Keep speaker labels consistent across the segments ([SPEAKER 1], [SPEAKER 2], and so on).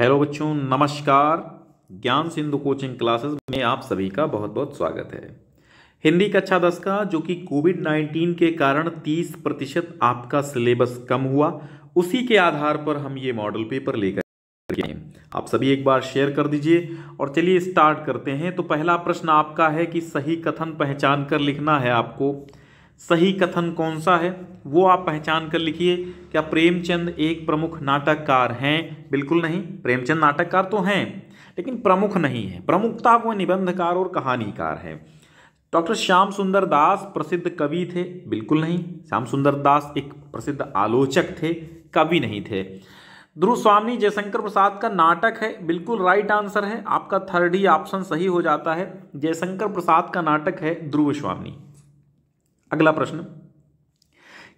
[SPEAKER 1] hello बच्चों नमस्कार ज्ञान सिंधु कोचिंग क्लासेस में आप सभी का बहुत बहुत स्वागत है हिंदी कक्षा दस का जो कि कोविड नाइन्टीन के कारण तीस प्रतिशत आपका सिलेबस कम हुआ उसी के आधार पर हम ये मॉडल पेपर लेकर आप सभी एक बार शेयर कर दीजिए और चलिए स्टार्ट करते हैं तो पहला प्रश्न आपका है कि सही कथन पहचान कर लिखना है आपको सही कथन कौन सा है वो आप पहचान कर लिखिए क्या प्रेमचंद एक प्रमुख नाटककार हैं बिल्कुल नहीं प्रेमचंद नाटककार तो हैं लेकिन प्रमुख नहीं है प्रमुखता वो निबंधकार और कहानीकार है डॉक्टर श्याम सुंदर दास प्रसिद्ध कवि थे बिल्कुल नहीं श्याम सुंदर दास एक प्रसिद्ध आलोचक थे कवि नहीं थे ध्रुव स्वामी जयशंकर प्रसाद का नाटक है बिल्कुल राइट आंसर है आपका थर्ड ही ऑप्शन सही हो जाता है जयशंकर प्रसाद का नाटक है ध्रुव स्वामी अगला प्रश्न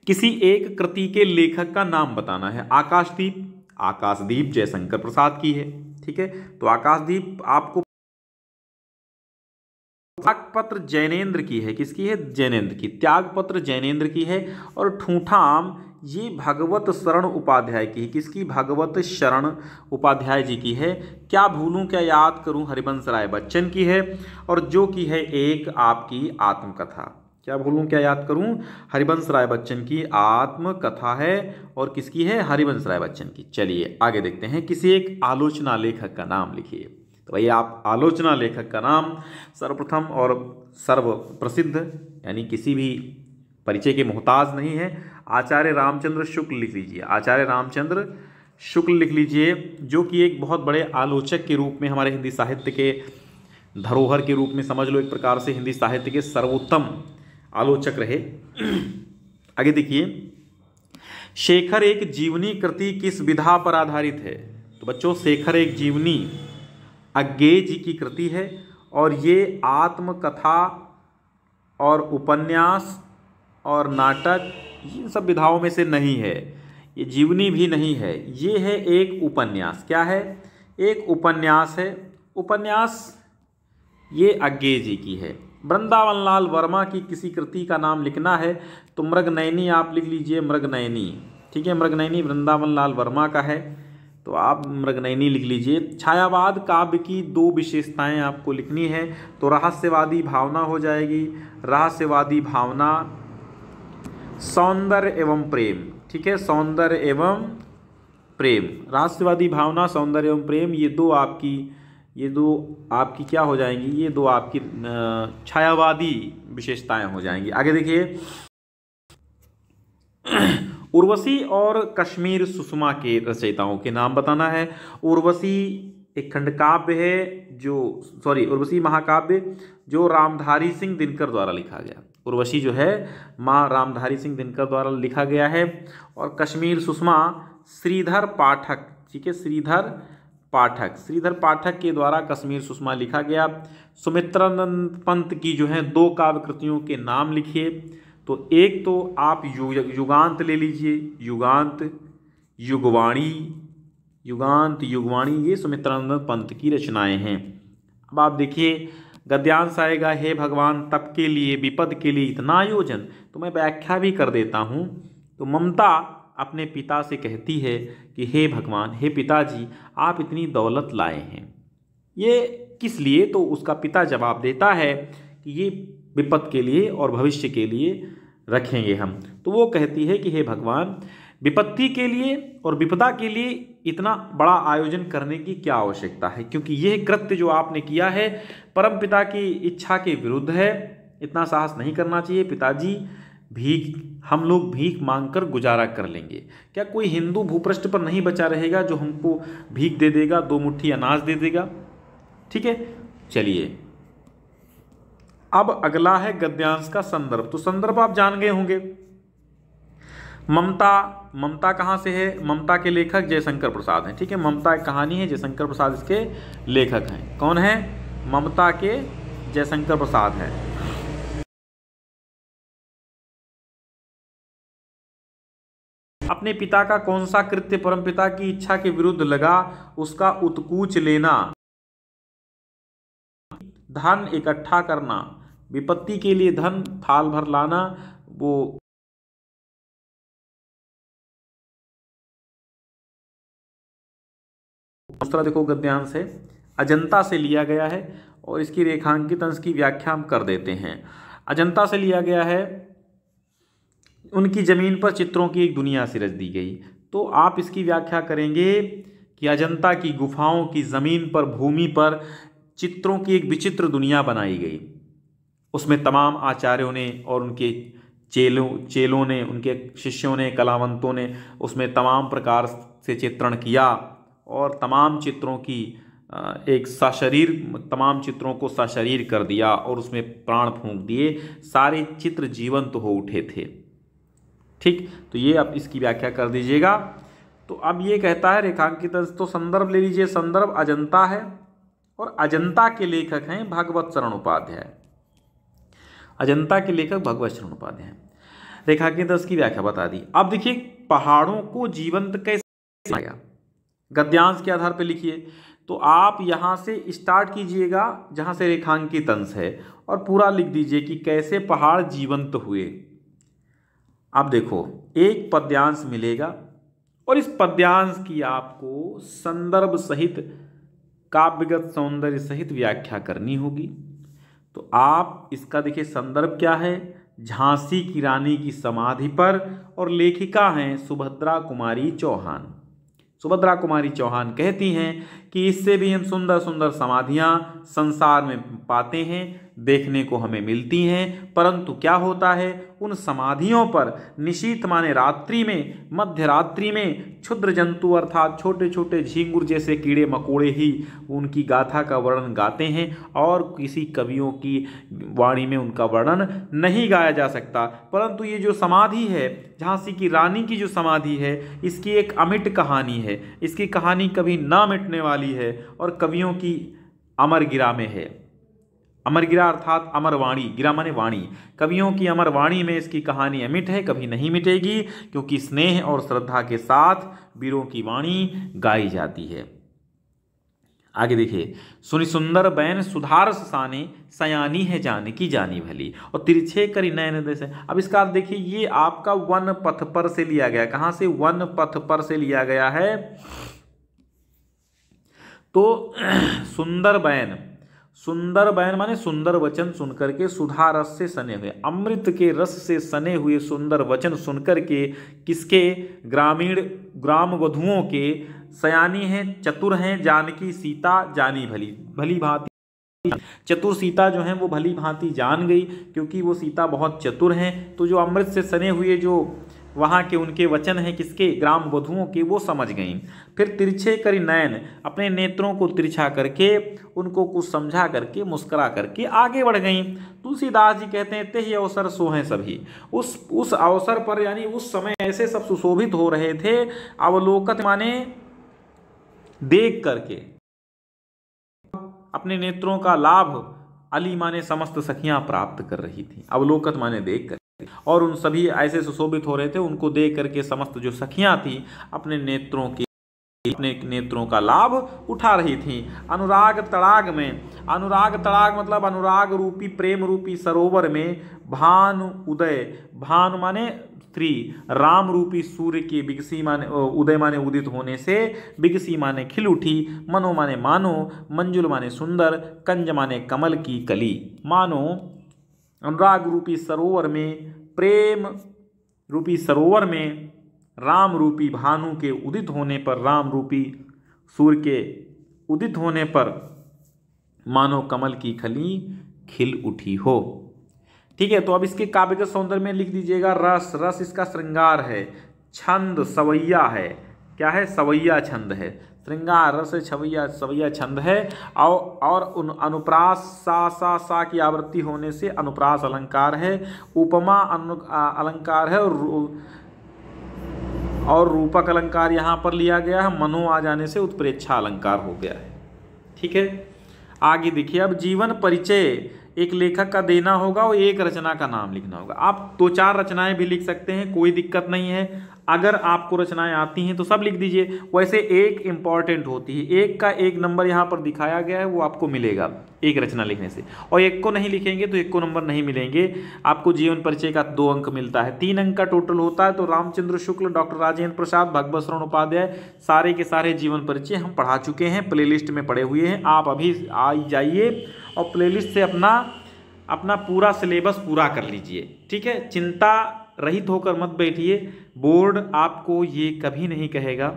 [SPEAKER 1] किसी एक कृति के लेखक का नाम बताना है आकाशदीप आकाशदीप जयशंकर प्रसाद की है ठीक है तो आकाशदीप आपको त्यागपत्र जैनेन्द्र की है किसकी है जैनेन्द्र की त्यागपत्र जैनेन्द्र की है और ठूठाम ये भगवत शरण उपाध्याय की है किसकी भगवत शरण उपाध्याय जी की है क्या भूलूं क्या याद करूं हरिवंश राय बच्चन की है और जो की है एक आपकी आत्मकथा क्या बोलूँ क्या याद करूँ हरिवंश राय बच्चन की आत्मकथा है और किसकी है हरिवंश राय बच्चन की चलिए आगे देखते हैं किसी एक आलोचना लेखक का नाम लिखिए तो भैया आप आलोचना लेखक का नाम सर्वप्रथम और सर्व प्रसिद्ध यानी किसी भी परिचय के मोहताज नहीं है आचार्य रामचंद्र शुक्ल लिख लीजिए आचार्य रामचंद्र शुक्ल लिख लीजिए जो कि एक बहुत बड़े आलोचक के रूप में हमारे हिंदी साहित्य के धरोहर के रूप में समझ लो एक प्रकार से हिंदी साहित्य के सर्वोत्तम आलोचक रहे आगे देखिए शेखर एक जीवनी कृति किस विधा पर आधारित है तो बच्चों शेखर एक जीवनी अज्ञे जी की कृति है और ये आत्मकथा और उपन्यास और नाटक इन सब विधाओं में से नहीं है ये जीवनी भी नहीं है ये है एक उपन्यास क्या है एक उपन्यास है उपन्यास ये अज्ञे जी की है वृंदावन लाल वर्मा की किसी कृति का नाम लिखना है तो मृगनयनी आप लिख लीजिए मृगनयनी ठीक है मृगनयनी वृंदावन लाल वर्मा का है तो आप मृगनयनी लिख लीजिए छायावाद काव्य की दो विशेषताएं आपको लिखनी है तो रहस्यवादी भावना हो जाएगी रहस्यवादी भावना सौंदर्य एवं प्रेम ठीक है सौंदर्य एवं प्रेम रहस्यवादी भावना सौंदर्य एवं प्रेम ये दो आपकी ये दो आपकी क्या हो जाएंगी ये दो आपकी छायावादी विशेषताएं हो जाएंगी आगे देखिए उर्वशी और कश्मीर सुषमा के रचयिताओं के नाम बताना है उर्वशी एक खंड काव्य है जो सॉरी उर्वशी महाकाव्य जो रामधारी सिंह दिनकर द्वारा लिखा गया उर्वशी जो है माँ रामधारी सिंह दिनकर द्वारा लिखा गया है और कश्मीर सुषमा श्रीधर पाठक ठीक है श्रीधर पाठक श्रीधर पाठक के द्वारा कश्मीर सुषमा लिखा गया सुमित्रानंद पंत की जो है दो काव्य कृतियों के नाम लिखिए तो एक तो आप यु, युगांत ले लीजिए युगांत युगवाणी युगांत युगवाणी ये सुमित्रानंद पंत की रचनाएं हैं अब आप देखिए गद्यांश आएगा हे भगवान तप के लिए विपद के लिए इतना आयोजन तो मैं व्याख्या भी कर देता हूँ तो ममता अपने पिता से कहती है कि हे भगवान हे पिताजी आप इतनी दौलत लाए हैं ये किस लिए तो उसका पिता जवाब देता है कि ये विपद के लिए और भविष्य के लिए रखेंगे हम तो वो कहती है कि हे भगवान विपत्ति के लिए और विपदा के लिए इतना बड़ा आयोजन करने की क्या आवश्यकता है क्योंकि यह कृत्य जो आपने किया है परम पिता की इच्छा के विरुद्ध है इतना साहस नहीं करना चाहिए पिताजी भीख हम लोग भीख मांगकर गुजारा कर लेंगे क्या कोई हिंदू भूपृष्ठ पर नहीं बचा रहेगा जो हमको भीख दे देगा दो मुट्ठी अनाज दे देगा ठीक है चलिए अब अगला है गद्यांश का संदर्भ तो संदर्भ आप जान गए होंगे ममता ममता कहाँ से है ममता के लेखक जयशंकर प्रसाद हैं ठीक है ममता एक कहानी है जयशंकर प्रसाद इसके लेखक हैं कौन है ममता के जयशंकर प्रसाद हैं अपने पिता का कौन सा कृत्य परमपिता की इच्छा के विरुद्ध लगा उसका उत्कूच लेना धन इकट्ठा करना विपत्ति के लिए धन थाल भर लाना वो दूसरा देखो गद्यांश से अजंता से लिया गया है और इसकी रेखांकित अंश की व्याख्या हम कर देते हैं अजंता से लिया गया है उनकी ज़मीन पर चित्रों की एक दुनिया सिरज दी गई तो आप इसकी व्याख्या करेंगे कि अजंता की गुफाओं की ज़मीन पर भूमि पर चित्रों की एक विचित्र दुनिया बनाई गई उसमें तमाम आचार्यों ने और उनके चेलों चेलों ने उनके शिष्यों ने कलावंतों ने उसमें तमाम प्रकार से चित्रण किया और तमाम चित्रों की एक साशरीर तमाम चित्रों को साशरीर कर दिया और उसमें प्राण फूंक दिए सारे चित्र जीवंत तो हो उठे थे ठीक तो ये आप इसकी व्याख्या कर दीजिएगा तो अब ये कहता है रेखांकित तो संदर्भ ले लीजिए संदर्भ अजंता है और अजंता के लेखक हैं भगवत शरण उपाध्याय अजंता के लेखक भगवत शरण उपाध्याय रेखांकित दस की व्याख्या बता दी अब देखिए पहाड़ों को जीवंत कैसे आया गद्यांश के आधार पर लिखिए तो आप यहाँ से स्टार्ट कीजिएगा जहाँ से रेखांकित अंश है और पूरा लिख दीजिए कि कैसे पहाड़ जीवंत हुए अब देखो एक पद्यांश मिलेगा और इस पद्यांश की आपको संदर्भ सहित काव्यगत सौंदर्य सहित व्याख्या करनी होगी तो आप इसका देखिए संदर्भ क्या है झांसी की रानी की समाधि पर और लेखिका हैं सुभद्रा कुमारी चौहान सुभद्रा कुमारी चौहान कहती हैं कि इससे भी हम सुंदर सुंदर समाधियाँ संसार में पाते हैं देखने को हमें मिलती हैं परंतु क्या होता है उन समाधियों पर निशीत माने रात्रि में मध्य रात्रि में क्षुद्र जंतु अर्थात छोटे छोटे झींगुर जैसे कीड़े मकोड़े ही उनकी गाथा का वर्णन गाते हैं और किसी कवियों की वाणी में उनका वर्णन नहीं गाया जा सकता परंतु ये जो समाधि है झांसी की रानी की जो समाधि है इसकी एक अमिट कहानी है इसकी कहानी कभी ना मिटने वाली वाली है और कवियों की अमर गिरा में है अमर गिरा अर्थात अमर वाणी गिरा माने वाणी कवियों की अमर वाणी में इसकी कहानी अमिट है कभी नहीं मिटेगी क्योंकि स्नेह और श्रद्धा के साथ वीरों की वाणी गाई जाती है आगे देखिए सुनि सुंदर बैन सुधार सने सयानी है जाने की जानी भली और तिरछे करी नयन देश अब इसका आप देखिए ये आपका वन पथ पर से लिया गया कहाँ से वन पथ पर से लिया गया है तो सुंदर बयन सुंदर बयन माने सुंदर वचन सुनकर के सुधा रस से सने हुए अमृत के रस से सने हुए सुंदर वचन सुनकर के किसके ग्रामीण ग्राम वधुओं के सयानी हैं चतुर हैं जानकी सीता जानी भली भली भांति चतुर सीता जो है वो भली भांति जान गई क्योंकि वो सीता बहुत चतुर हैं तो जो अमृत से सने हुए जो वहाँ के उनके वचन हैं किसके ग्राम वधुओं के वो समझ गईं फिर तिरछे करी नयन अपने नेत्रों को तिरछा करके उनको कुछ समझा करके मुस्करा करके आगे बढ़ गईं तुलसीदास जी कहते हैं ते ही अवसर सो हैं सभी उस उस अवसर पर यानी उस समय ऐसे सब सुशोभित हो रहे थे अवलोकत माने देख करके अपने नेत्रों का लाभ अली माने समस्त सखियां प्राप्त कर रही थी अवलोकत माने देख कर और उन सभी ऐसे सुशोभित हो रहे थे उनको देख करके समस्त जो सखियां थी अपने नेत्रों के अपने नेत्रों का लाभ उठा रही थी अनुराग तड़ाग में अनुराग तड़ाग मतलब अनुराग रूपी प्रेम रूपी सरोवर में भान उदय भान माने स्त्री राम रूपी सूर्य के बिगसी माने उदय माने उदित होने से बिगसी माने खिल उठी मनो माने मानो मंजुल माने सुंदर कंज माने कमल की कली मानो अनुराग रूपी सरोवर में प्रेम रूपी सरोवर में राम रूपी भानु के उदित होने पर राम रूपी सूर्य के उदित होने पर मानो कमल की खली खिल उठी हो ठीक है तो अब इसके काव्य के सौंदर्य में लिख दीजिएगा रस रस इसका श्रृंगार है छंद सवैया है क्या है सवैया छंद है श्रृंगार रस छवैया सवैया छंद है औ, और उन अनुप्रास सा सा सा की आवृत्ति होने से अनुप्रास अलंकार है उपमा अनु अलंकार है और और रूपक अलंकार यहाँ पर लिया गया है मनो आ जाने से उत्प्रेक्षा अलंकार हो गया है ठीक है आगे देखिए अब जीवन परिचय एक लेखक का देना होगा और एक रचना का नाम लिखना होगा आप दो चार रचनाएं भी लिख सकते हैं कोई दिक्कत नहीं है अगर आपको रचनाएं आती हैं तो सब लिख दीजिए वैसे एक इम्पॉर्टेंट होती है एक का एक नंबर यहाँ पर दिखाया गया है वो आपको मिलेगा एक रचना लिखने से और एक को नहीं लिखेंगे तो एक को नंबर नहीं मिलेंगे आपको जीवन परिचय का दो अंक मिलता है तीन अंक का टोटल होता है तो रामचंद्र शुक्ल डॉक्टर राजेंद्र प्रसाद भगवत शरण उपाध्याय सारे के सारे जीवन परिचय हम पढ़ा चुके हैं प्ले में पड़े हुए हैं आप अभी आ जाइए और प्ले से अपना अपना पूरा सिलेबस पूरा कर लीजिए ठीक है चिंता रहित होकर मत बैठिए बोर्ड आपको ये कभी नहीं कहेगा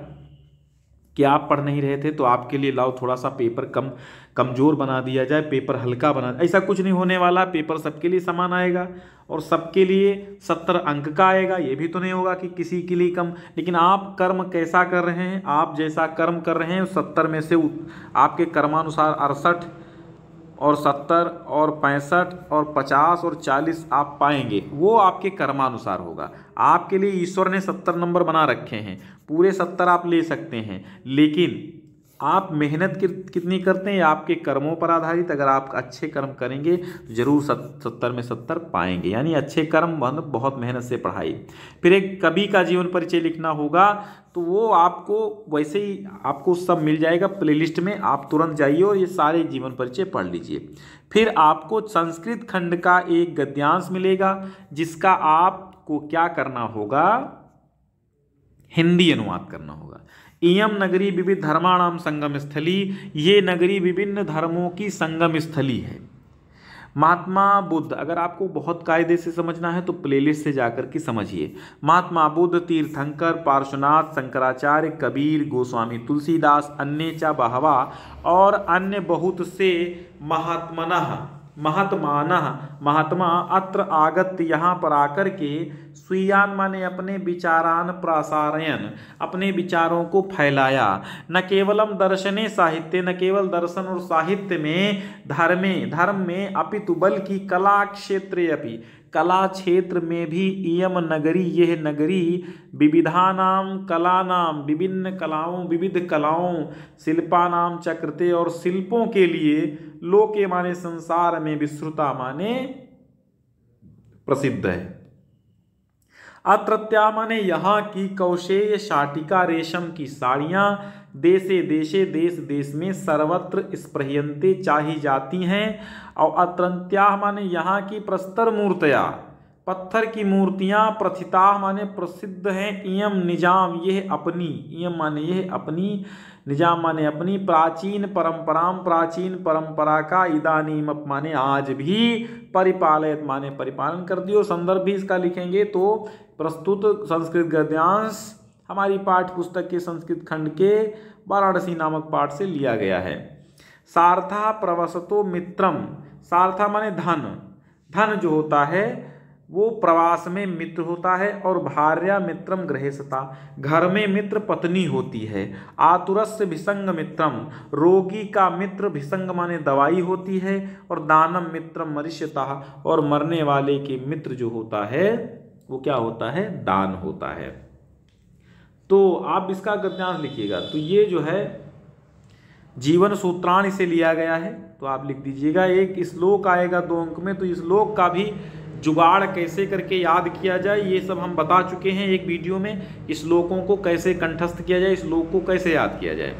[SPEAKER 1] कि आप पढ़ नहीं रहे थे तो आपके लिए लाओ थोड़ा सा पेपर कम कमज़ोर बना दिया जाए पेपर हल्का बना ऐसा कुछ नहीं होने वाला पेपर सबके लिए समान आएगा और सबके लिए सत्तर अंक का आएगा ये भी तो नहीं होगा कि किसी के लिए कम लेकिन आप कर्म कैसा कर रहे हैं आप जैसा कर्म कर रहे हैं सत्तर में से आपके कर्मानुसार अड़सठ और सत्तर और पैंसठ और पचास और चालीस आप पाएंगे वो आपके कर्मानुसार होगा आपके लिए ईश्वर ने सत्तर नंबर बना रखे हैं पूरे सत्तर आप ले सकते हैं लेकिन आप मेहनत कितनी करते हैं आपके कर्मों पर आधारित अगर आप अच्छे कर्म करेंगे तो ज़रूर सत्तर में सत्तर पाएंगे यानी अच्छे कर्म बहुत मेहनत से पढ़ाई फिर एक कवि का जीवन परिचय लिखना होगा तो वो आपको वैसे ही आपको सब मिल जाएगा प्लेलिस्ट में आप तुरंत जाइए और ये सारे जीवन परिचय पढ़ लीजिए फिर आपको संस्कृत खंड का एक गद्यांश मिलेगा जिसका आपको क्या करना होगा हिंदी अनुवाद करना होगा इयम नगरी विविध धर्माणाम संगम स्थली ये नगरी विभिन्न धर्मों की संगम स्थली है महात्मा बुद्ध अगर आपको बहुत कायदे से समझना है तो प्लेलिस्ट से जाकर के समझिए महात्मा बुद्ध तीर्थंकर पार्श्वनाथ शंकराचार्य कबीर गोस्वामी तुलसीदास अन्य चा बहवा और अन्य बहुत से महात्मना महात्मान महात्मा अत्र आगत यहाँ पर आकर के स्वीयान माने अपने विचारान प्रासारयन अपने विचारों को फैलाया न केवलम दर्शने साहित्य न केवल दर्शन और साहित्य में धर्मे धर्म में अपितु बल्कि कला क्षेत्र अपि कला क्षेत्र में भी इम नगरी यह नगरी कला नाम विभिन्न कलाओं विविध कलाओं शिल्पा नाम चक्रते और शिल्पों के लिए लोके माने संसार में विश्रुता माने प्रसिद्ध है अत्रत्या माने यहाँ की कौशेय शाटिका रेशम की साड़ियाँ देशे देशे देश देश में सर्वत्र स्प्रहयंते चाही जाती हैं और अत्रंत्या माने यहाँ की प्रस्तर मूर्तियाँ पत्थर की मूर्तियाँ प्रथिता माने प्रसिद्ध हैं इम निजाम यह अपनी इम माने यह अपनी निजाम माने अपनी प्राचीन परंपरा प्राचीन परंपरा का इदानीम माने आज भी परिपालित माने परिपालन कर दियो संदर्भ भी इसका लिखेंगे तो प्रस्तुत संस्कृत गद्यांश हमारी पाठ पुस्तक के संस्कृत खंड के वाराणसी नामक पाठ से लिया गया है सार्था प्रवसतो मित्रम सार्था माने धन धन जो होता है वो प्रवास में मित्र होता है और भार्या मित्रम गृहस्था घर में मित्र पत्नी होती है आतुरस्य भिसंग मित्रम रोगी का मित्र भिसंग माने दवाई होती है और दानम मित्रम मरिष्यता और मरने वाले के मित्र जो होता है वो क्या होता है दान होता है तो आप इसका गद्यांश लिखिएगा तो ये जो है जीवन सूत्राण इसे लिया गया है तो आप लिख दीजिएगा एक श्लोक आएगा दो अंक में तो श्लोक का भी जुगाड़ कैसे करके याद किया जाए ये सब हम बता चुके हैं एक वीडियो में श्लोकों को कैसे कंठस्थ किया जाए श्लोक को कैसे याद किया जाए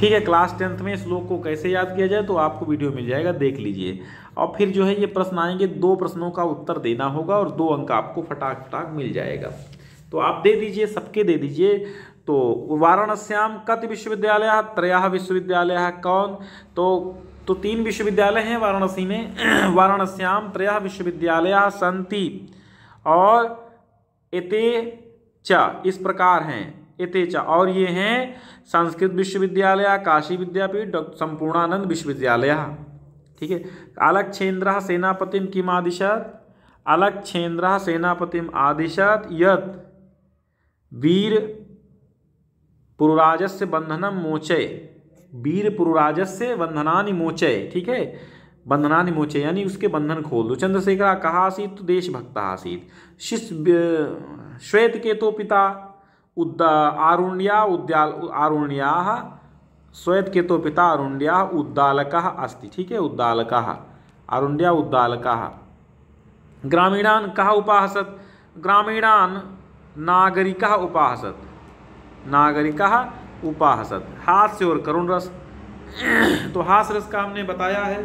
[SPEAKER 1] ठीक है क्लास टेंथ में श्लोक को कैसे याद किया जाए तो आपको वीडियो मिल जाएगा देख लीजिए और फिर जो है ये प्रश्न आएंगे दो प्रश्नों का उत्तर देना होगा और दो अंक आपको फटाक फटाक मिल जाएगा तो आप दे दीजिए सबके दे दीजिए तो वाराणस्याम कत विश्वविद्यालय त्रया विश्वविद्यालय कौन तो तो तीन विश्वविद्यालय हैं वाराणसी में वाराणस्याम त्रया विश्वविद्यालय संति और इते च इस प्रकार हैं इते च और ये हैं संस्कृत विश्वविद्यालय काशी विद्यापीठ डॉक्टर संपूर्णानंद विश्वविद्यालय ठीक है छेन्द्र सेनापतिम किम आदिशत अलग छेन्द्र सेनापतिम आदिशत यत वीर पुरुराजस्य बंधनम मोचय वीर पुरुराजस्य बंधनानि मोचय ठीक है बंधनानि मोचे यानी उसके बंधन खोल दो चंद्रशेखर कहा आसीत तो देशभक्त आसीत शिष्य श्वेत के तो पिता उद्दा आरुण्या उद्याल आरुण्या श्वेत के तो पिता अरुण्या उद्दालक अस्ति ठीक है उद्दालक अरुण्या उद्दालक ग्रामीणान कहा उपासत ग्रामीणान नागरिक उपाहसत नागरिक उपाहसत हास्य और करुण रस तो हास रस का हमने बताया है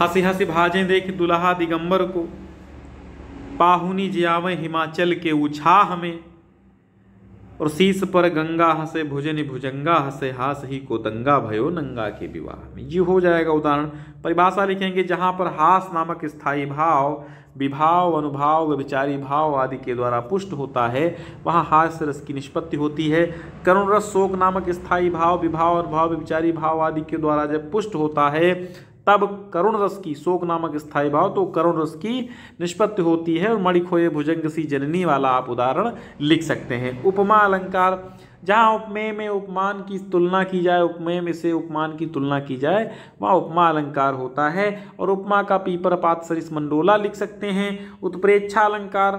[SPEAKER 1] हसी हसी भाजे देख दुल्हा दिगंबर को पाहुनी जियावे हिमाचल के उछाह हमें और शीश पर गंगा हसे भुजन भुजंगा हसे हास ही को दंगा भयो नंगा के विवाह में ये हो जाएगा उदाहरण परिभाषा लिखेंगे जहाँ पर हास नामक स्थायी भाव विभाव अनुभाव व्यभिचारी भाव आदि के द्वारा पुष्ट होता है वहाँ हास्य रस की निष्पत्ति होती है करुण रस शोक नामक स्थायी भाव विभाव अनुभाव व्यभिचारी भाव आदि के द्वारा जब पुष्ट होता है तब करुण रस की शोक नामक स्थायी भाव तो करुण रस की निष्पत्ति होती है और मणिखोए भुजंग सी जननी वाला आप उदाहरण लिख सकते हैं उपमा अलंकार जहाँ उपमेय में उपमान की तुलना की जाए उपमेय में से उपमान की तुलना की जाए वहाँ उपमा अलंकार होता है और उपमा का पीपर पात सरिस मंडोला लिख सकते हैं उत्प्रेक्षा अलंकार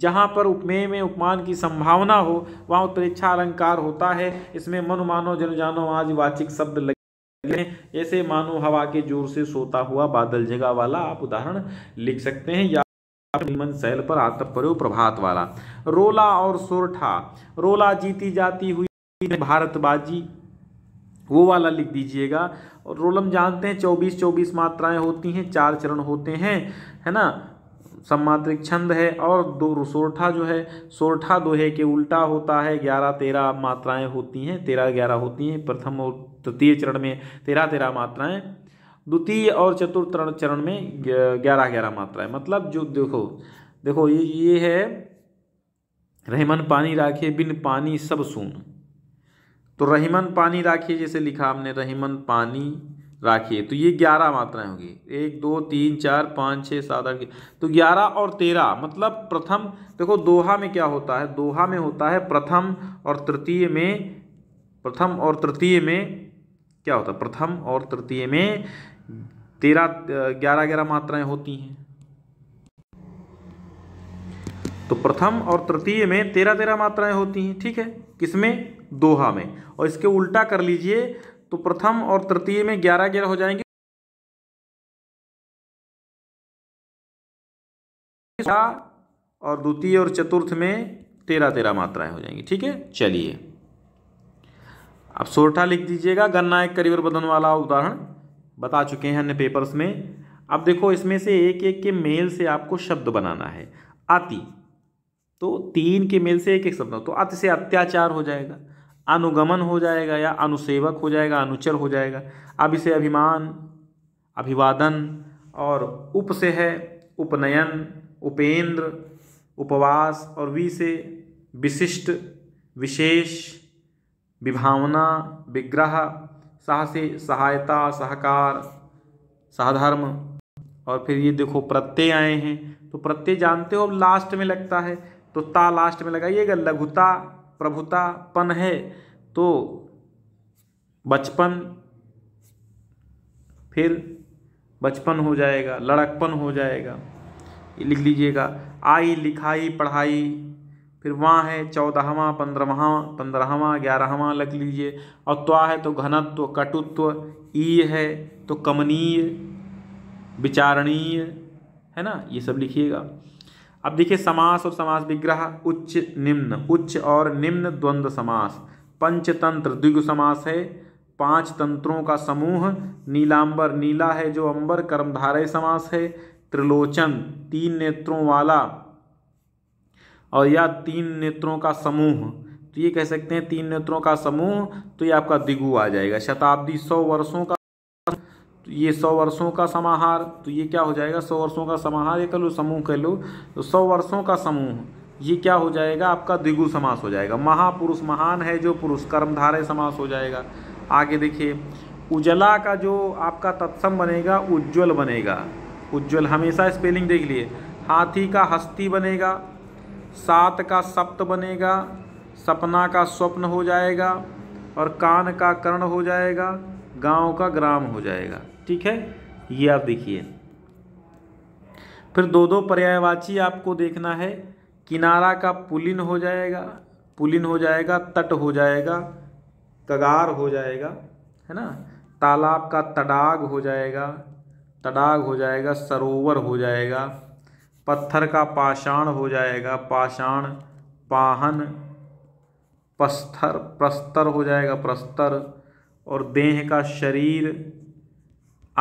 [SPEAKER 1] जहाँ पर उपमेय में उपमान की संभावना हो वहाँ उत्प्रेक्षा अलंकार होता है इसमें मनु मानो जन जानो आज वाचिक शब्द लगे मानो हवा के जोर से सोता हुआ बादल जगह वाला आप उदाहरण लिख सकते हैं या निमन शैल पर आतपर्यो प्रभात वाला रोला और सोरठा रोला जीती जाती हुई भारतबाजी वो वाला लिख दीजिएगा और रोलम जानते हैं चौबीस चौबीस मात्राएं होती हैं चार चरण होते हैं है ना सम्मात्रिक छंद है और दो सोरठा जो है सोरठा दोहे के उल्टा होता है ग्यारह तेरह मात्राएं होती हैं तेरह ग्यारह होती हैं प्रथम और तृतीय चरण में तेरह तेरह मात्राएं द्वितीय और चतुर्थ चरण में ग्यारह ग्यारह मात्रा है मतलब जो देखो देखो ये ये है रहीमन पानी राखे बिन पानी सब सुन तो रहीमन पानी राखे जैसे लिखा हमने रहीमन पानी राखिए तो ये ग्यारह मात्राएं होगी एक दो तीन चार पाँच छः सात आठ तो ग्यारह और तेरह मतलब प्रथम देखो दोहा में क्या होता है दोहा में होता है प्रथम और तृतीय में प्रथम और तृतीय में क्या होता है प्रथम और तृतीय में तेरह ग्यारह ग्यारह मात्राएं होती हैं तो प्रथम और तृतीय में तेरह तेरह मात्राएं होती हैं ठीक है किसमें दोहा में और इसके उल्टा कर लीजिए तो प्रथम और तृतीय में ग्यारह ग्यारह हो जाएंगे और द्वितीय और चतुर्थ में तेरह तेरह मात्राएं हो जाएंगी ठीक है चलिए अब सोरठा लिख दीजिएगा गन्ना एक करीबर बदन वाला उदाहरण बता चुके हैं अन्य पेपर्स में अब देखो इसमें से एक एक के मेल से आपको शब्द बनाना है अति तो तीन के मेल से एक एक शब्द तो अति से अत्याचार हो जाएगा अनुगमन हो जाएगा या अनुसेवक हो जाएगा अनुचर हो जाएगा अब इसे अभिमान अभिवादन और उप से है उपनयन उपेंद्र उपवास और वी से विशिष्ट विशेष विभावना विग्रह साहसे सहायता सहकार साधर्म और फिर ये देखो प्रत्यय आए हैं तो प्रत्यय जानते हो अब लास्ट में लगता है तो ता लास्ट में लगाइएगा लघुता प्रभुता पन है तो बचपन फिर बचपन हो जाएगा लड़कपन हो जाएगा लिख लीजिएगा आई लिखाई पढ़ाई फिर वहाँ है चौदहवा पंद्रहवा पंद्रहवा ग्यारहवा लग लीजिए और त्वा है तो घनत्व कटुत्व ई है तो कमनीय विचारणीय है ना ये सब लिखिएगा अब देखिए समास और समास विग्रह उच्च निम्न उच्च और निम्न द्वंद्व समास पंचतंत्र द्विगु समास है पांच तंत्रों का समूह नीलांबर नीला है जो अंबर कर्मधारय समास है त्रिलोचन तीन नेत्रों वाला और या तीन नेत्रों का समूह तो ये कह सकते हैं तीन नेत्रों का समूह तो ये आपका दिगु आ जाएगा शताब्दी सौ वर्षों का तो ये सौ वर्षों का समाहार तो ये क्या हो जाएगा सौ वर्षों का समाहार ये कह लो समूह कह लो तो सौ वर्षों का समूह ये क्या हो जाएगा आपका दिगु समास हो जाएगा महापुरुष महान है जो पुरुष कर्मधारे समास हो जाएगा आगे देखिए उजला का जो आपका तत्सम बनेगा उज्ज्वल बनेगा उज्ज्वल हमेशा स्पेलिंग देख लिए हाथी का हस्ती बनेगा सात का सप्त बनेगा सपना का स्वप्न हो जाएगा और कान का कर्ण हो जाएगा गांव का ग्राम हो जाएगा ठीक है ये आप देखिए फिर दो दो पर्यायवाची आपको देखना है किनारा का पुलिन हो जाएगा पुलिन हो जाएगा तट हो जाएगा कगार हो जाएगा है ना तालाब का तडाग हो जाएगा तडाग हो जाएगा सरोवर हो जाएगा पत्थर का पाषाण हो जाएगा पाषाण पाहन पस्थर प्रस्तर हो जाएगा प्रस्तर और देह का शरीर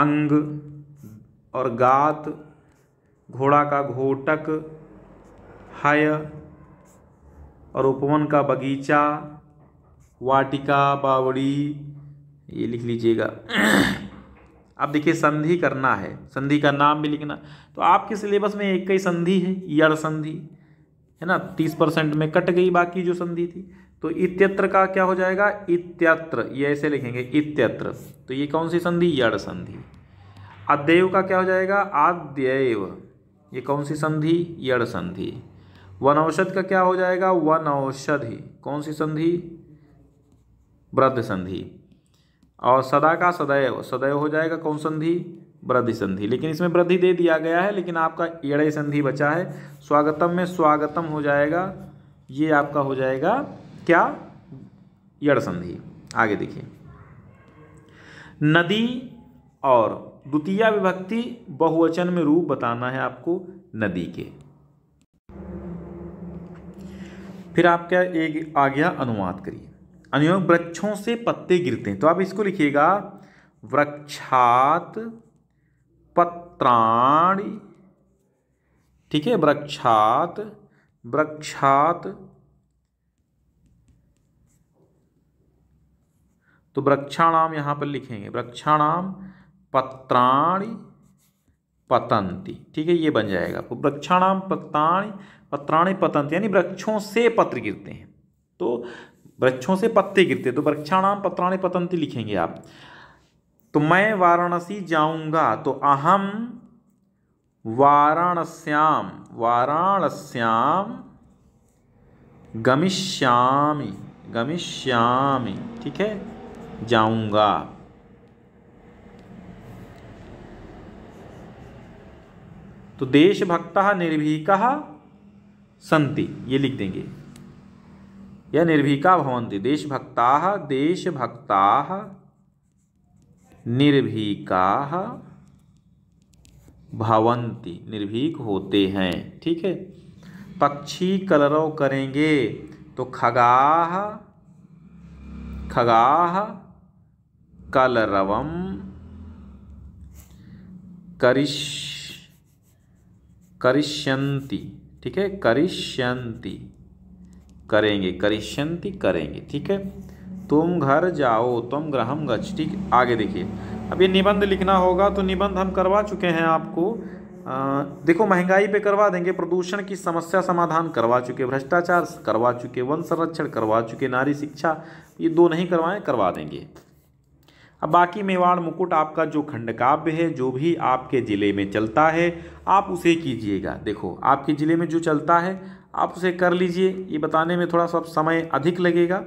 [SPEAKER 1] अंग और गात घोड़ा का घोटक हय और उपवन का बगीचा वाटिका बावड़ी ये लिख लीजिएगा अब देखिए संधि करना है संधि का नाम भी लिखना तो आपके सिलेबस में एक ही संधि है यड़ संधि है ना तीस परसेंट में कट गई बाकी जो संधि थी तो इत्यत्र का क्या हो जाएगा इत्यत्र ये ऐसे लिखेंगे इत्यत्र तो ये कौन सी संधि यड़ संधि अद्यव का क्या हो जाएगा आद्यव ये कौन सी संधि यड़ संधि वन औषध का क्या हो जाएगा वन औषधि कौन सी संधि वृद्ध संधि और सदा का सदैव सदैव हो जाएगा कौन संधि वृद्धि संधि लेकिन इसमें वृद्धि दे दिया गया है लेकिन आपका एड़ई संधि बचा है स्वागतम में स्वागतम हो जाएगा ये आपका हो जाएगा क्या यड़ संधि आगे देखिए नदी और द्वितीय विभक्ति बहुवचन में रूप बताना है आपको नदी के फिर आप क्या एक आ गया अनुवाद करिए अनियोग वृक्षों से पत्ते गिरते हैं तो आप इसको लिखिएगा वृक्षात पत्राणि ठीक है वृक्षात वृक्षात तो वृक्षाणाम यहां पर लिखेंगे वृक्षाणाम पत्राणि पतंती ठीक है ये बन जाएगा तो वृक्षाणाम पत्राणि पत्राणि पतंती यानी वृक्षों से पत्र गिरते हैं तो वृक्षों से पत्ते गिरते तो वृक्षाणाम पत्राणी पतंती लिखेंगे आप तो मैं वाराणसी जाऊंगा तो अहम वाराणस्याम वाराणस्याम गमिष्यामी गमिष्यामी ठीक है जाऊंगा तो देशभक्त निर्भीक संति ये लिख देंगे यह निर्भीका भवंती देशभक्ता देशभक्ता निर्भीका भवंती निर्भीक होते हैं ठीक है पक्षी कलरव करेंगे तो खगाह खगाह कलरवम करिश करिष्यंती ठीक है करिष्यंती करेंगे करिष्यंति करेंगे ठीक है तुम घर जाओ तुम ग्रहम गच ठीक आगे देखिए अब ये निबंध लिखना होगा तो निबंध हम करवा चुके हैं आपको आ, देखो महंगाई पे करवा देंगे प्रदूषण की समस्या समाधान करवा चुके भ्रष्टाचार करवा चुके वन संरक्षण करवा चुके नारी शिक्षा ये दो नहीं करवाएं करवा देंगे अब बाकी मेवाड़ मुकुट आपका जो खंडकाव्य है जो भी आपके ज़िले में चलता है आप उसे कीजिएगा देखो आपके ज़िले में जो चलता है आप उसे कर लीजिए ये बताने में थोड़ा सा समय अधिक लगेगा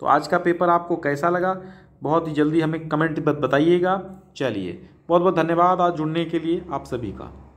[SPEAKER 1] तो आज का पेपर आपको कैसा लगा बहुत ही जल्दी हमें कमेंट बताइएगा चलिए बहुत बहुत धन्यवाद आज जुड़ने के लिए आप सभी का